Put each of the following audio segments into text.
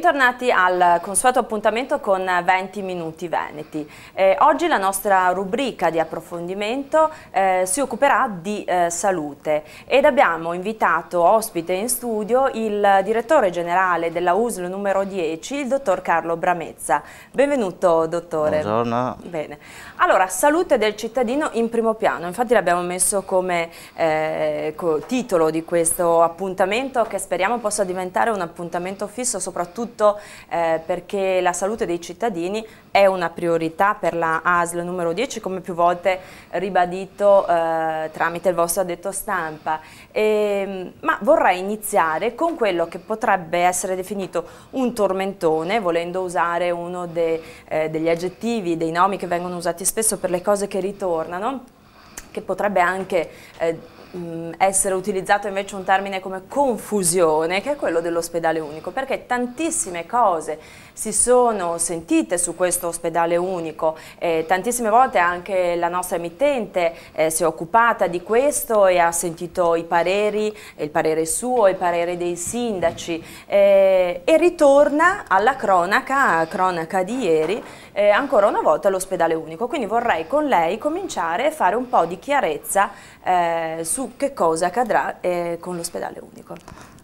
Bentornati al consueto appuntamento con 20 Minuti Veneti. Eh, oggi la nostra rubrica di approfondimento eh, si occuperà di eh, salute ed abbiamo invitato ospite in studio il direttore generale della USL numero 10, il dottor Carlo Bramezza. Benvenuto dottore. Buongiorno. Bene. Allora, salute del cittadino in primo piano, infatti l'abbiamo messo come eh, co titolo di questo appuntamento che speriamo possa diventare un appuntamento fisso soprattutto soprattutto eh, perché la salute dei cittadini è una priorità per la ASL numero 10 come più volte ribadito eh, tramite il vostro addetto stampa. E, ehm, ma vorrei iniziare con quello che potrebbe essere definito un tormentone, volendo usare uno de, eh, degli aggettivi, dei nomi che vengono usati spesso per le cose che ritornano, che potrebbe anche eh, Mm, essere utilizzato invece un termine come confusione, che è quello dell'ospedale unico, perché tantissime cose si sono sentite su questo ospedale unico, eh, tantissime volte anche la nostra emittente eh, si è occupata di questo e ha sentito i pareri, il parere suo, il parere dei sindaci eh, e ritorna alla cronaca, cronaca di ieri, eh, ancora una volta l'ospedale unico. Quindi vorrei con lei cominciare a fare un po' di chiarezza eh, su che cosa accadrà eh, con l'ospedale unico.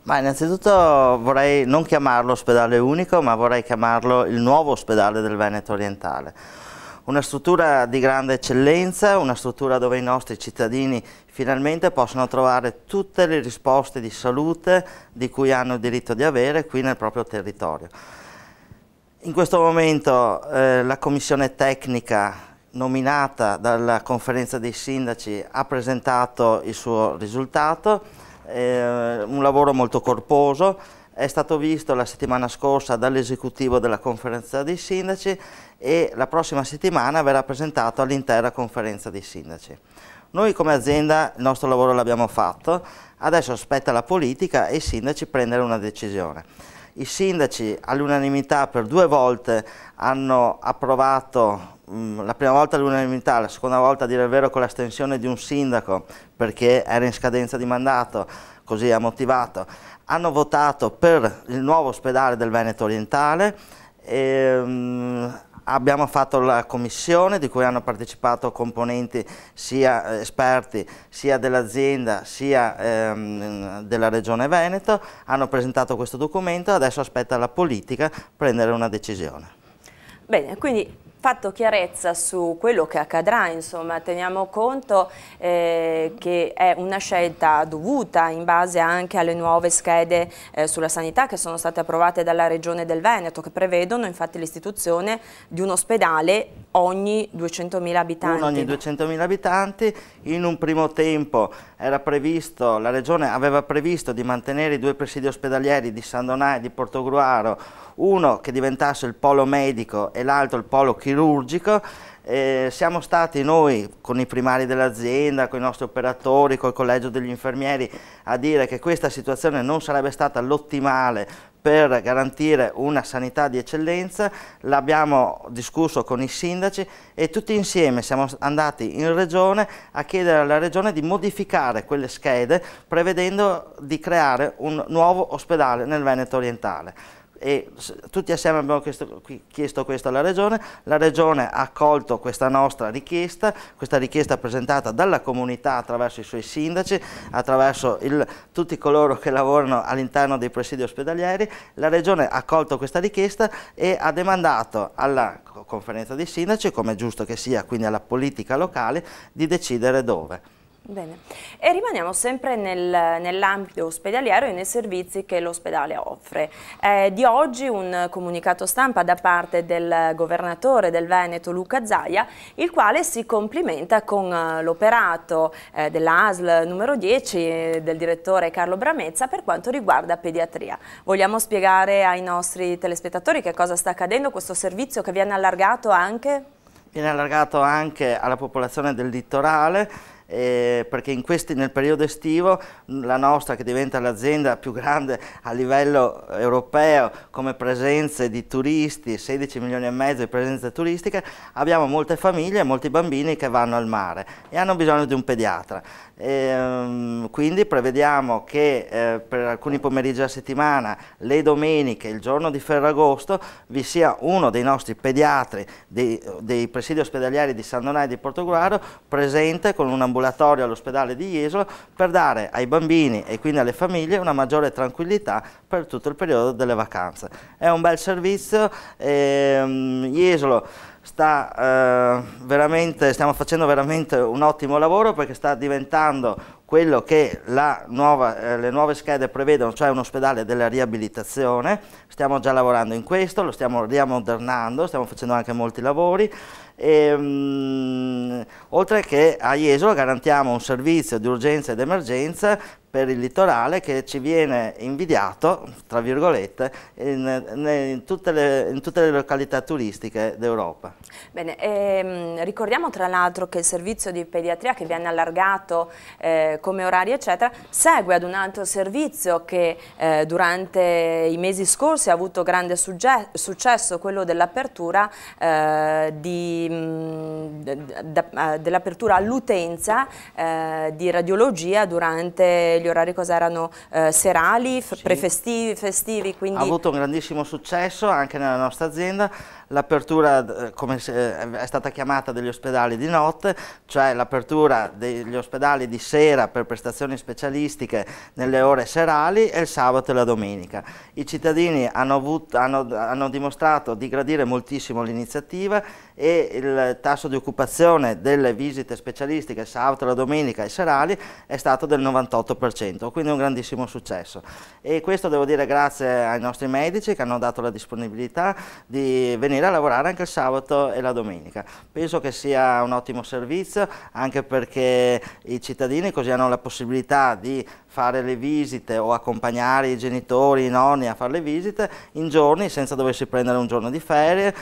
Ma innanzitutto vorrei non chiamarlo ospedale unico, ma vorrei chiamarlo il nuovo ospedale del Veneto orientale una struttura di grande eccellenza, una struttura dove i nostri cittadini finalmente possono trovare tutte le risposte di salute di cui hanno il diritto di avere qui nel proprio territorio. In questo momento eh, la commissione tecnica nominata dalla conferenza dei sindaci ha presentato il suo risultato, eh, un lavoro molto corposo, è stato visto la settimana scorsa dall'esecutivo della conferenza dei sindaci e la prossima settimana verrà presentato all'intera conferenza dei sindaci. Noi come azienda il nostro lavoro l'abbiamo fatto, Adesso aspetta la politica e i sindaci prendere una decisione. I sindaci all'unanimità per due volte hanno approvato, mm, la prima volta all'unanimità, la seconda volta a dire il vero con l'astensione di un sindaco perché era in scadenza di mandato, così ha motivato, hanno votato per il nuovo ospedale del Veneto orientale, e, ehm, mh, Abbiamo fatto la commissione di cui hanno partecipato componenti sia eh, esperti sia dell'azienda sia ehm, della Regione Veneto, hanno presentato questo documento, adesso aspetta la politica prendere una decisione. Bene, quindi fatto chiarezza su quello che accadrà, insomma, teniamo conto eh, che è una scelta dovuta in base anche alle nuove schede eh, sulla sanità che sono state approvate dalla Regione del Veneto, che prevedono infatti l'istituzione di un ospedale ogni 200.000 abitanti. Uno ogni 200.000 abitanti, in un primo tempo era previsto, la Regione aveva previsto di mantenere i due presidi ospedalieri di San Donà e di Portogruaro uno che diventasse il polo medico e l'altro il polo chirurgico, eh, siamo stati noi con i primari dell'azienda, con i nostri operatori, col collegio degli infermieri a dire che questa situazione non sarebbe stata l'ottimale per garantire una sanità di eccellenza, l'abbiamo discusso con i sindaci e tutti insieme siamo andati in regione a chiedere alla regione di modificare quelle schede prevedendo di creare un nuovo ospedale nel Veneto orientale e tutti assieme abbiamo chiesto, chiesto, questo alla Regione, la Regione ha accolto questa nostra richiesta, questa richiesta presentata dalla comunità attraverso i suoi sindaci, attraverso il, tutti coloro che lavorano all'interno dei presidi ospedalieri, la Regione ha accolto questa richiesta e ha demandato alla conferenza dei sindaci, come è giusto che sia, quindi alla politica locale, di decidere dove. Bene, e rimaniamo sempre nel, nell'ambito ospedaliero e nei servizi che l'ospedale offre. Eh, di oggi un comunicato stampa da parte del governatore del Veneto Luca Zaia, il quale si complimenta con eh, l'operato eh, dell'ASL numero 10 eh, del direttore Carlo Bramezza per quanto riguarda pediatria. Vogliamo spiegare ai nostri telespettatori che cosa sta accadendo, questo servizio che viene allargato anche? Viene allargato anche alla popolazione del litorale, eh, perché questi, nel periodo estivo la nostra, che diventa l'azienda più grande a livello europeo come presenze di turisti, 16 milioni e mezzo di presenze turistiche, abbiamo molte famiglie, molti bambini che vanno al mare e hanno bisogno di un pediatra. E, ehm, quindi prevediamo che eh, per alcuni pomeriggi a settimana, le domeniche, il giorno di Ferragosto, vi sia uno dei nostri pediatri dei, dei presidi ospedalieri di San Donato e di Portogallo presente con una ambulatorio all'ospedale di Jesolo per dare ai bambini e quindi alle famiglie una maggiore tranquillità per tutto il periodo delle vacanze. È un bel servizio, ehm, Jesolo sta, eh, stiamo facendo veramente un ottimo lavoro perché sta diventando quello che nuova, eh, le nuove schede prevedono, cioè un ospedale della riabilitazione. Stiamo già lavorando in questo, lo stiamo riammodernando, stiamo facendo anche molti lavori. E, ehm, mh, oltre che a Jesolo garantiamo un servizio di urgenza ed emergenza per il litorale che ci viene invidiato, tra virgolette, in, in, tutte, le, in tutte, le, località turistiche d'Europa. Bene, ehm, ricordiamo tra l'altro che il servizio di pediatria che viene allargato eh, come orari eccetera, segue ad un altro servizio che eh, durante i mesi scorsi ha avuto grande successo, quello dell'apertura eh, mm, dell all'utenza eh, di radiologia durante gli gli orari cosa erano eh, serali, sì. prefestivi, festivi. Quindi... Ha avuto un grandissimo successo anche nella nostra azienda, l'apertura eh, come eh, è stata chiamata degli ospedali di notte, cioè l'apertura degli ospedali di sera per prestazioni specialistiche nelle ore serali e il sabato e la domenica. I cittadini hanno, avuto, hanno, hanno dimostrato di gradire moltissimo l'iniziativa e il tasso di occupazione delle visite specialistiche sabato, la domenica e serali è stato del 98%. 100%, quindi un grandissimo successo. E questo devo dire grazie ai nostri medici che hanno dato la disponibilità di venire a lavorare anche il sabato e la domenica. Penso che sia un ottimo servizio anche perché i cittadini così hanno la possibilità di fare le visite o accompagnare i genitori, i nonni a fare le visite in giorni senza doversi prendere un giorno di ferie.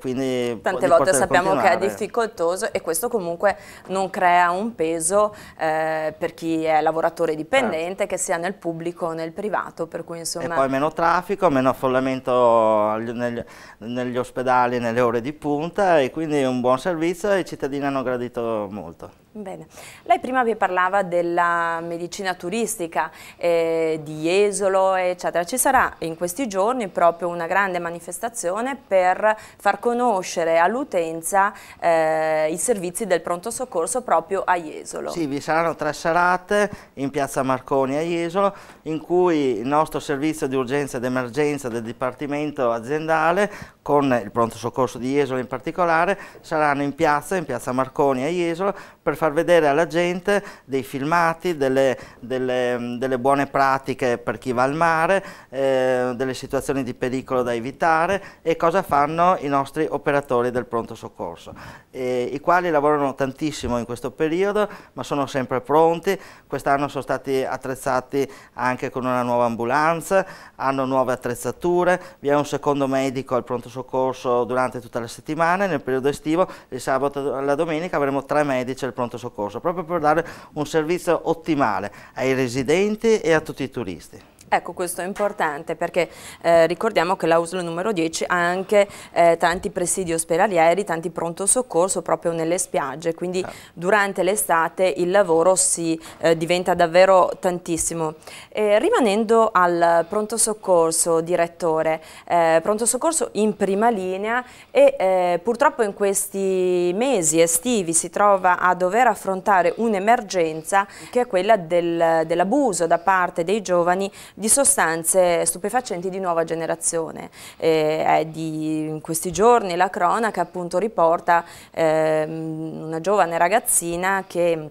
quindi Tante volte sappiamo continuare. che è difficoltoso e questo comunque non crea un peso eh, per chi è lavoratore lavoratore dipendente eh. che sia nel pubblico o nel privato. Per cui, insomma... E poi meno traffico, meno affollamento negli, negli ospedali nelle ore di punta e quindi un buon servizio e i cittadini hanno gradito molto. Bene. Lei prima vi parlava della medicina turistica eh, di Jesolo, eccetera. Ci sarà in questi giorni proprio una grande manifestazione per far conoscere all'utenza eh, i servizi del pronto soccorso proprio a Jesolo. Sì, vi saranno tre serate in piazza Marconi a Jesolo in cui il nostro servizio di urgenza ed emergenza del Dipartimento aziendale con il pronto soccorso di Jesolo in particolare, saranno in piazza, in piazza Marconi a Jesolo, per far vedere alla gente dei filmati, delle, delle, delle buone pratiche per chi va al mare, eh, delle situazioni di pericolo da evitare e cosa fanno i nostri operatori del pronto soccorso, eh, i quali lavorano tantissimo in questo periodo, ma sono sempre pronti, quest'anno sono stati attrezzati anche con una nuova ambulanza, hanno nuove attrezzature, vi è un secondo medico al pronto soccorso soccorso durante tutta la settimana, nel periodo estivo, il sabato e la domenica avremo tre medici al pronto soccorso, proprio per dare un servizio ottimale ai residenti e a tutti i turisti. Ecco, questo è importante perché eh, ricordiamo che l'AUSL numero 10 ha anche eh, tanti presidi ospedalieri, tanti pronto soccorso proprio nelle spiagge, quindi ah. durante l'estate il lavoro si eh, diventa davvero tantissimo. E rimanendo al pronto soccorso, direttore, eh, pronto soccorso in prima linea e eh, purtroppo in questi mesi estivi si trova a dover affrontare un'emergenza che è quella del, dell'abuso da parte dei giovani di sostanze stupefacenti di nuova generazione. Eh, di, in questi giorni la cronaca appunto riporta eh, una giovane ragazzina che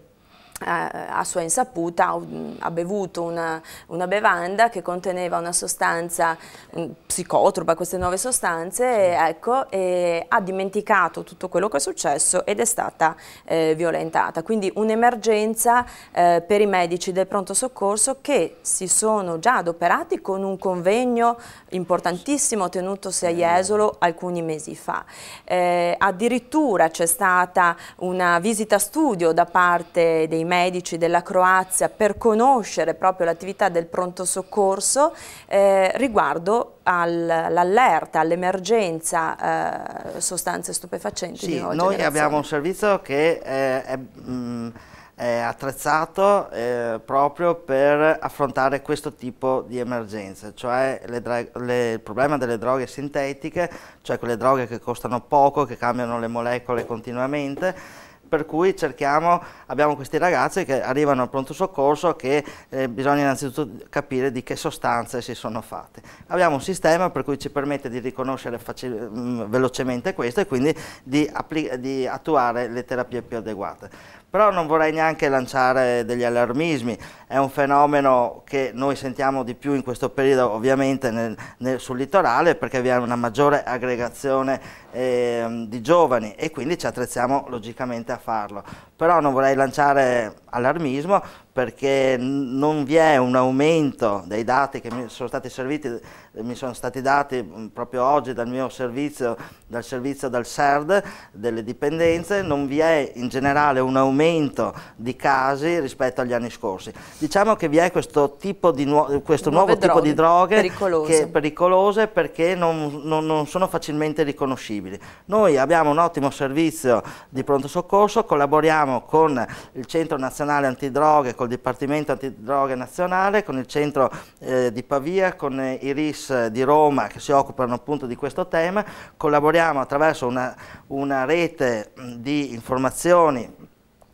eh, a sua insaputa ha bevuto una, una, bevanda che conteneva una sostanza psicotropa, queste nuove sostanze, e, ecco, e ha dimenticato tutto quello che è successo ed è stata eh, violentata. Quindi un'emergenza eh, per i medici del pronto soccorso che si sono già adoperati con un convegno importantissimo tenutosi a Jesolo alcuni mesi fa. Eh, addirittura c'è stata una visita studio da parte dei medici della Croazia per conoscere proprio l'attività del pronto soccorso eh, riguardo all'allerta, all'emergenza eh, sostanze stupefacenti. Sì, noi generazione. abbiamo un servizio che è, è, mh, è attrezzato eh, proprio per affrontare questo tipo di emergenze, cioè le, le, il problema delle droghe sintetiche, cioè quelle droghe che costano poco, che cambiano le molecole continuamente per cui cerchiamo, abbiamo questi ragazzi che arrivano al pronto soccorso che eh, bisogna innanzitutto capire di che sostanze si sono fatte. Abbiamo un sistema per cui ci permette di riconoscere mm, velocemente questo e quindi di, di attuare le terapie più adeguate. Però non vorrei neanche lanciare degli allarmismi, è un fenomeno che noi sentiamo di più in questo periodo ovviamente nel, nel, sul litorale perché vi è una maggiore aggregazione eh, di giovani e quindi ci attrezziamo logicamente a farlo. Però non vorrei lanciare allarmismo perché non vi è un aumento dei dati che mi sono stati serviti, mi sono stati dati mm, proprio oggi dal mio servizio, dal servizio del SERD, delle dipendenze, non vi è in generale un aumento di casi rispetto agli anni scorsi. Diciamo che vi è questo, nuo questo nuovo tipo di droghe pericolose, pericolose perché non, non, non sono facilmente riconoscibili. Noi abbiamo un ottimo servizio di pronto soccorso, collaboriamo con il Centro Nazionale Antidroghe, col Dipartimento Antidroga Nazionale, con il centro eh, di Pavia, con eh, i RIS eh, di Roma che si occupano appunto di questo tema, collaboriamo attraverso una, una rete di informazioni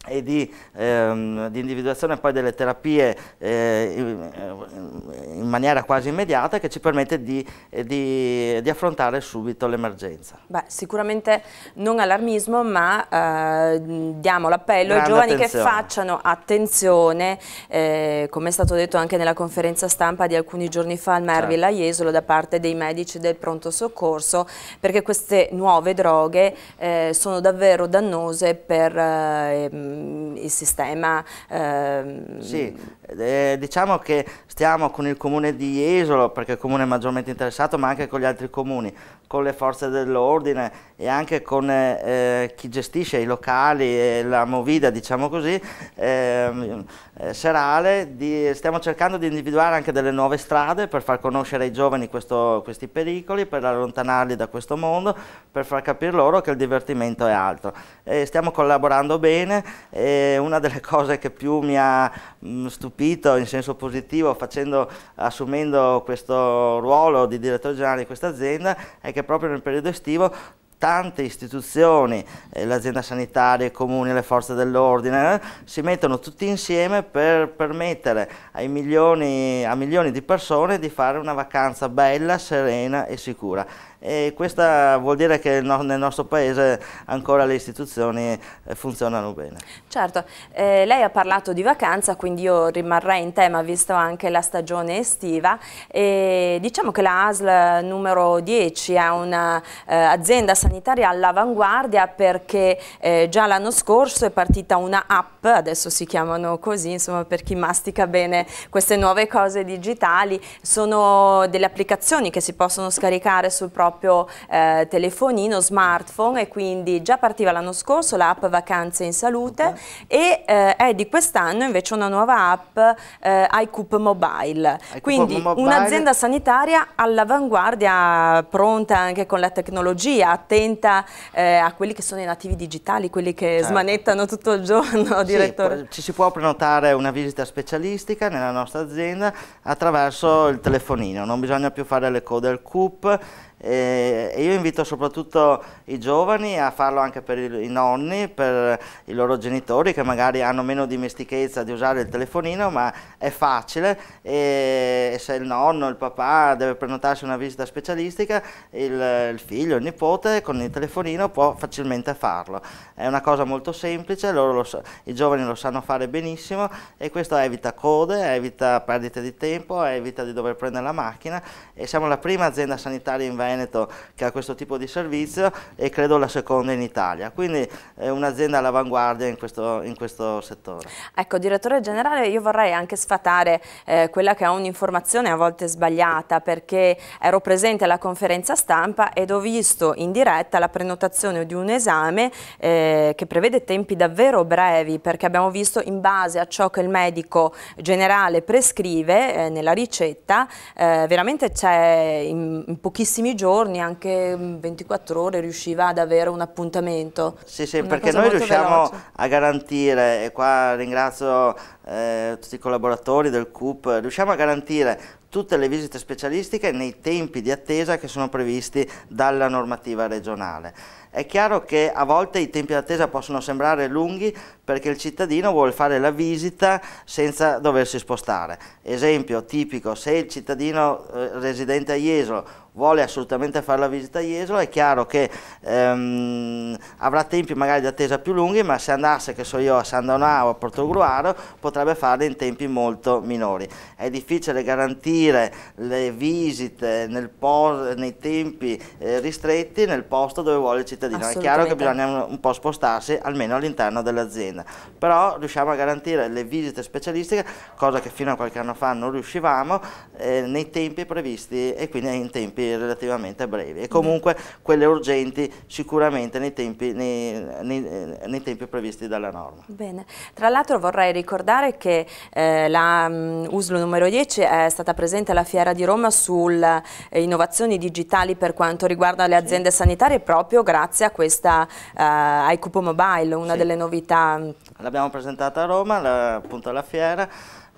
e di, ehm, di, individuazione poi delle terapie eh, in maniera quasi immediata che ci permette di, eh, di, di affrontare subito l'emergenza. Beh, Sicuramente non allarmismo ma eh, diamo l'appello ai giovani attenzione. che facciano attenzione eh, come è stato detto anche nella conferenza stampa di alcuni giorni fa al Merville certo. a Jesolo da parte dei medici del pronto soccorso perché queste nuove droghe eh, sono davvero dannose per eh, Ehm, il sistema... Ehm... Sì, eh, diciamo che stiamo con il comune di Jesolo, perché è il comune maggiormente interessato, ma anche con gli altri comuni, con le forze dell'ordine e anche con eh, eh, chi gestisce i locali e la movida, diciamo così, ehm, eh, serale, di, stiamo cercando di individuare anche delle nuove strade per far conoscere ai giovani questo, questi pericoli, per allontanarli da questo mondo, per far capire loro che il divertimento è altro. E stiamo collaborando bene e una delle cose che più mi ha mh, mm, stupito in senso positivo facendo, assumendo questo ruolo di direttore generale di questa azienda è che perché proprio nel periodo estivo tante istituzioni, eh, l'azienda sanitaria, i comuni, le forze dell'ordine, eh, si mettono tutti insieme per permettere milioni, a milioni di persone di fare una vacanza bella, serena e sicura e questo vuol dire che nel nostro paese ancora le istituzioni eh, funzionano bene. Certo, eh, lei ha parlato di vacanza, quindi io rimarrei in tema visto anche la stagione estiva. E diciamo che la ASL numero 10 è un'azienda eh, sanitaria all'avanguardia perché eh, già l'anno scorso è partita una app, adesso si chiamano così, insomma per chi mastica bene queste nuove cose digitali, sono delle applicazioni che si possono scaricare sul proprio proprio eh, telefonino, smartphone e quindi già partiva l'anno scorso l'app Vacanze in Salute okay. e eh, è di quest'anno invece una nuova app eh, iCoop Mobile. I quindi un'azienda sanitaria all'avanguardia, pronta anche con la tecnologia, attenta eh, a quelli che sono i nativi digitali, quelli che certo. smanettano tutto il giorno, sì, direttore. Ci si può prenotare una visita specialistica nella nostra azienda attraverso il telefonino, non bisogna più fare le code al CUP eh, e io invito soprattutto i giovani a farlo anche per i nonni, per i loro genitori che magari hanno meno dimestichezza di usare il telefonino, ma è facile e se il nonno, il papà deve prenotarsi una visita specialistica, il, il figlio, il nipote con il telefonino può facilmente farlo. È una cosa molto semplice, lo, i giovani lo sanno fare benissimo e questo evita code, evita perdite di tempo, evita di dover prendere la macchina e siamo la prima azienda sanitaria in Veneto Veneto che ha questo tipo di servizio e credo la seconda in Italia, quindi è un'azienda all'avanguardia in questo, in questo settore. Ecco, direttore generale, io vorrei anche sfatare eh, quella che è un'informazione a volte sbagliata perché ero presente alla conferenza stampa ed ho visto in diretta la prenotazione di un esame eh, che prevede tempi davvero brevi perché abbiamo visto in base a ciò che il medico generale prescrive eh, nella ricetta, eh, veramente c'è in, in pochissimi giorni giorni, anche 24 mm, ore riusciva ad avere un appuntamento. Sì, sì, Una perché noi riusciamo veloce. a garantire, e qua ringrazio eh, tutti i collaboratori del CUP, riusciamo a garantire tutte le visite specialistiche nei tempi di attesa che sono previsti dalla normativa regionale. È chiaro che a volte i tempi d'attesa possono sembrare lunghi perché il cittadino vuole fare la visita senza doversi spostare. Esempio tipico, se il cittadino eh, residente a Jesolo vuole assolutamente fare la visita a Jesolo, è chiaro che ehm, avrà tempi magari di attesa più lunghi, ma se andasse, che so io, a San Donà o a Portogruaro, potrebbe farli in tempi molto minori. È difficile garantire le visite nei tempi eh, ristretti nel posto dove vuole il cittadino cittadino. È chiaro che bisogna un po' spostarsi almeno all'interno dell'azienda, però riusciamo a garantire le visite specialistiche, cosa che fino a qualche anno fa non riuscivamo, eh, nei tempi previsti e quindi in tempi relativamente brevi e mm. comunque quelle urgenti sicuramente nei tempi, nei, nei, nei tempi previsti dalla norma. Bene, tra l'altro vorrei ricordare che eh, la um, numero 10 è stata presente alla Fiera di Roma sulle eh, innovazioni digitali per quanto riguarda le aziende sanitarie proprio grazie grazie a questa eh, ai Cupo Mobile, una sì. delle novità. L'abbiamo presentata a Roma, la, appunto alla fiera,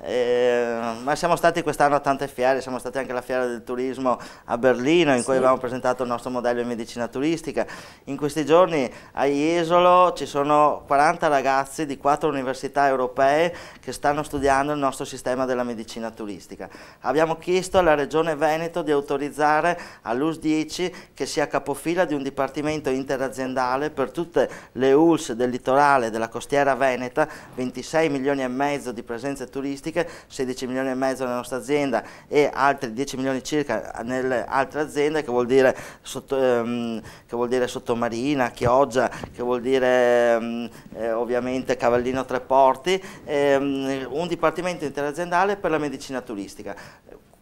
eh, ma siamo stati quest'anno a tante fiere, siamo stati anche alla fiera del turismo a Berlino in sì. cui abbiamo presentato il nostro modello di medicina turistica. In questi giorni a Jesolo ci sono 40 ragazzi di 4 università europee che stanno studiando il nostro sistema della medicina turistica. Abbiamo chiesto alla Regione Veneto di autorizzare all'US 10 che sia capofila di un dipartimento interaziendale per tutte le ULS del litorale della costiera veneta, 26 milioni e mezzo di presenze turistiche specifiche, 16 milioni e mezzo nella nostra azienda e altri 10 milioni circa nelle altre aziende, che vuol dire, sotto, ehm, che vuol dire Sottomarina, Chioggia, che vuol dire ehm, eh, ovviamente Cavallino Treporti, ehm, un dipartimento interaziendale per la medicina turistica.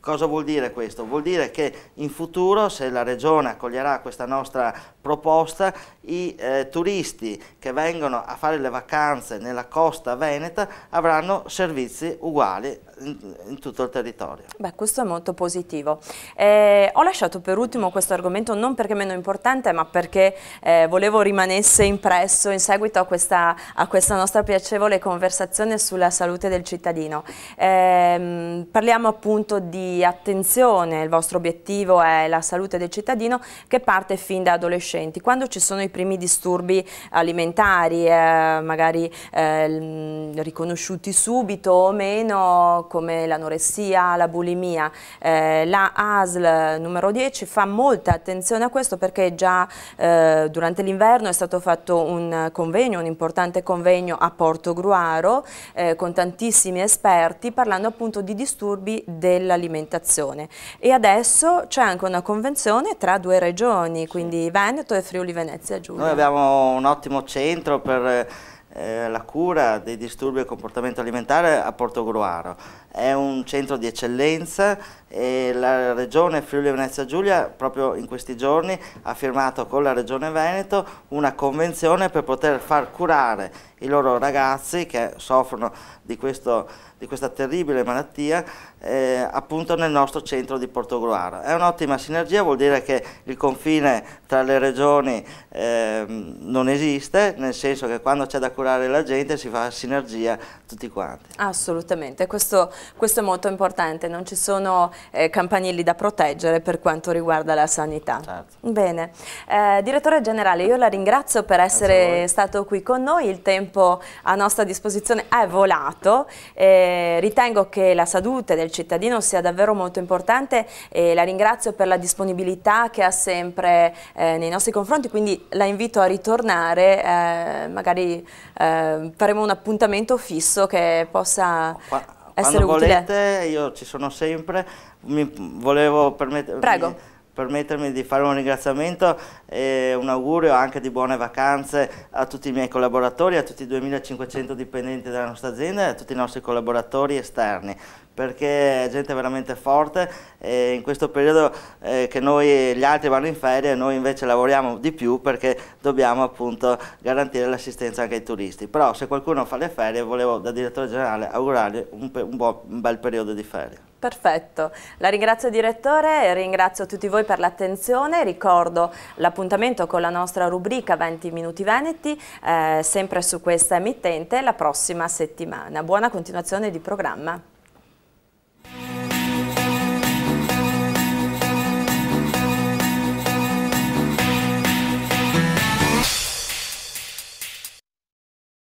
Cosa vuol dire questo? Vuol dire che in futuro, se la Regione accoglierà questa nostra proposta, i eh, turisti che vengono a fare le vacanze nella costa veneta avranno servizi uguali in, in, tutto il territorio. Beh, questo è molto positivo. Eh, ho lasciato per ultimo questo argomento non perché meno importante, ma perché eh, volevo rimanesse impresso in seguito a questa, a questa, nostra piacevole conversazione sulla salute del cittadino. Eh, parliamo appunto di attenzione, il vostro obiettivo è la salute del cittadino che parte fin da adolescenti. Quando ci sono i primi disturbi alimentari, eh, magari eh, riconosciuti subito o meno, come l'anoressia, la bulimia. Eh, la ASL numero 10 fa molta attenzione a questo perché già eh, durante l'inverno è stato fatto un convegno, un importante convegno a Porto Gruaro eh, con tantissimi esperti parlando appunto di disturbi dell'alimentazione e adesso c'è anche una convenzione tra due regioni, quindi Veneto e Friuli Venezia Giulia. Noi abbiamo un ottimo centro per eh, la cura dei disturbi del comportamento alimentare a Porto Gruaro è un centro di eccellenza e la Regione Friuli Venezia Giulia proprio in questi giorni ha firmato con la Regione Veneto una convenzione per poter far curare i loro ragazzi che soffrono di, questo, di questa terribile malattia eh, appunto nel nostro centro di Portogruaro. È un'ottima sinergia, vuol dire che il confine tra le regioni eh, non esiste, nel senso che quando c'è da curare la gente si fa sinergia tutti quanti. Assolutamente, questo questo è molto importante, non ci sono eh, campanili da proteggere per quanto riguarda la sanità. Certo. Bene, eh, direttore generale io la ringrazio per essere stato qui con noi, il tempo a nostra disposizione è volato, eh, ritengo che la salute del cittadino sia davvero molto importante e la ringrazio per la disponibilità che ha sempre eh, nei nostri confronti, quindi la invito a ritornare, eh, magari eh, faremo un appuntamento fisso che possa... Qua essere Quando utile. volete, io ci sono sempre, mi volevo permettere... Prego. Mi, permettermi di fare un ringraziamento e un augurio anche di buone vacanze a tutti i miei collaboratori, a tutti i 2500 dipendenti della nostra azienda e a tutti i nostri collaboratori esterni perché è gente veramente forte e in questo periodo eh, che noi, gli altri vanno in ferie noi invece lavoriamo di più perché dobbiamo appunto garantire l'assistenza anche ai turisti. Però se qualcuno fa le ferie volevo da direttore generale augurargli un, un, un bel periodo di ferie. Perfetto, la ringrazio direttore, ringrazio tutti voi per l'attenzione, ricordo l'appuntamento con la nostra rubrica 20 minuti Veneti, eh, sempre su questa emittente, la prossima settimana. Buona continuazione di programma.